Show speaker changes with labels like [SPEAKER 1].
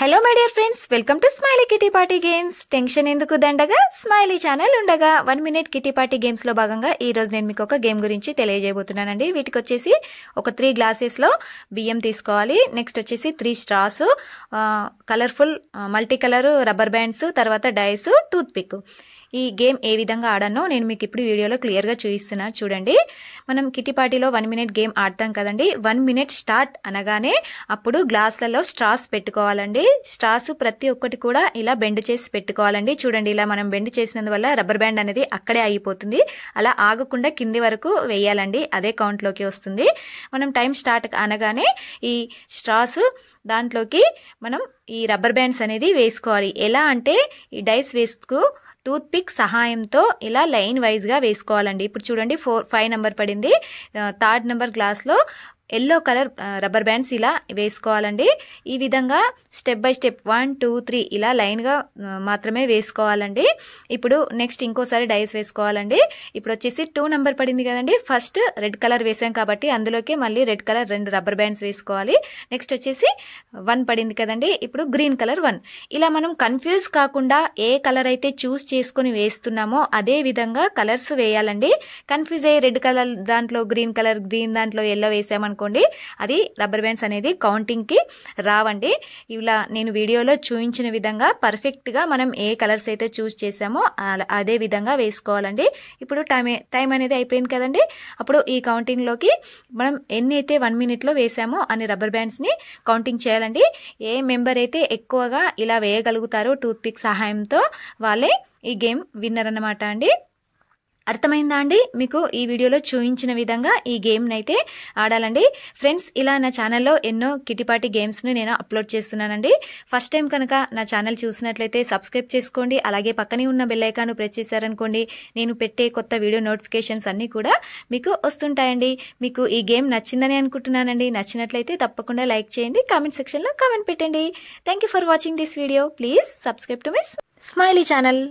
[SPEAKER 1] hello my dear friends welcome to smiley kitty party games tension ఎందుకు దండగా smiley channel ఉండగా one minute kitty party గేమ్స్లో భాగంగా ఈ రోజు నేను మీకు ఒక గేమ్ గురించి తెలియజేయబోతున్నానండి వీటికి వచ్చేసి ఒక త్రీ గ్లాసెస్లో బియ్యం తీసుకోవాలి నెక్స్ట్ వచ్చేసి three straws colourful multi colour rubber bands తర్వాత డైస్ టూత్ పిక్ ఈ గేమ్ ఏ విధంగా ఆడానో నేను మీకు ఇప్పుడు వీడియోలో క్లియర్గా చూపిస్తున్నాను చూడండి మనం కిటీ పార్టీలో వన్ మినిట్ గేమ్ ఆడతాం కదండి వన్ మినిట్ స్టార్ట్ అనగానే అప్పుడు గ్లాస్లలో స్ట్రాస్ పెట్టుకోవాలండి స్టార్స్ ప్రతి ఒక్కటి కూడా ఇలా బెండ్ చేసి పెట్టుకోవాలండి చూడండి ఇలా మనం బెండ్ చేసినందువల్ల రబ్బర్ బ్యాండ్ అనేది అక్కడే ఆగిపోతుంది అలా ఆగకుండా కింది వరకు వేయాలండి అదే కౌంట్లోకి వస్తుంది మనం టైం స్టార్ట్ అనగానే ఈ స్ట్రాస్ దాంట్లోకి మనం ఈ రబ్బర్ బ్యాండ్స్ అనేది వేసుకోవాలి ఎలా అంటే ఈ డైస్ వేసుకు టూత్ పిక్ సహాయంతో ఇలా లైన్ వైజ్గా వేసుకోవాలండి ఇప్పుడు చూడండి ఫోర్ ఫైవ్ నెంబర్ పడింది థర్డ్ నెంబర్ గ్లాస్లో ఎల్లో కలర్ రబ్బర్ బ్యాండ్స్ ఇలా వేసుకోవాలండి ఈ విధంగా step by step one two three ఇలా లైన్గా మాత్రమే వేసుకోవాలండి ఇప్పుడు నెక్స్ట్ ఇంకోసారి డైస్ వేసుకోవాలండి ఇప్పుడు వచ్చేసి టూ నెంబర్ పడింది కదండి ఫస్ట్ రెడ్ కలర్ వేసాం కాబట్టి అందులోకి మళ్ళీ రెడ్ కలర్ రెండు రబ్బర్ బ్యాండ్స్ వేసుకోవాలి నెక్స్ట్ వచ్చేసి వన్ పడింది కదండి ఇప్పుడు గ్రీన్ కలర్ వన్ ఇలా మనం కన్ఫ్యూజ్ కాకుండా ఏ కలర్ అయితే చూస్ చేసుకుని వేస్తున్నామో అదే విధంగా కలర్స్ వేయాలండి కన్ఫ్యూజ్ అయ్యి రెడ్ కలర్ దాంట్లో గ్రీన్ కలర్ గ్రీన్ దాంట్లో ఎల్లో వేసామనుకో అనుకోండి అది రబ్బర్ బ్యాండ్స్ అనేది కౌంటింగ్కి రావండి ఇలా నేను వీడియోలో చూపించిన విధంగా పర్ఫెక్ట్గా మనం ఏ కలర్స్ అయితే చూస్ చేసామో అదే విధంగా వేసుకోవాలండి ఇప్పుడు టైం టైం అనేది అయిపోయింది కదండి అప్పుడు ఈ కౌంటింగ్లోకి మనం ఎన్ని అయితే వన్ మినిట్లో వేసామో అన్ని రబ్బర్ బ్యాండ్స్ని కౌంటింగ్ చేయాలండి ఏ మెంబర్ అయితే ఎక్కువగా ఇలా వేయగలుగుతారో టూత్పిక్ సహాయంతో వాళ్ళే ఈ గేమ్ విన్నర్ అన్నమాట అండి అర్థమైందా అండి మీకు ఈ వీడియోలో చూపించిన విధంగా ఈ గేమ్నైతే అయితే ఆడాలండి ఫ్రెండ్స్ ఇలా నా ఛానల్లో ఎన్నో కిటిపాటి గేమ్స్ని నేను అప్లోడ్ చేస్తున్నానండి ఫస్ట్ టైం కనుక నా ఛానల్ చూసినట్లయితే సబ్స్క్రైబ్ చేసుకోండి అలాగే పక్కనే ఉన్న బెల్లైకాను ప్రెస్ చేశారనుకోండి నేను పెట్టే కొత్త వీడియో నోటిఫికేషన్స్ అన్నీ కూడా మీకు వస్తుంటాయండి మీకు ఈ గేమ్ నచ్చిందని అనుకుంటున్నానండి నచ్చినట్లయితే తప్పకుండా లైక్ చేయండి కామెంట్ సెక్షన్లో కామెంట్ పెట్టండి thank for watching this video please subscribe to my smiley channel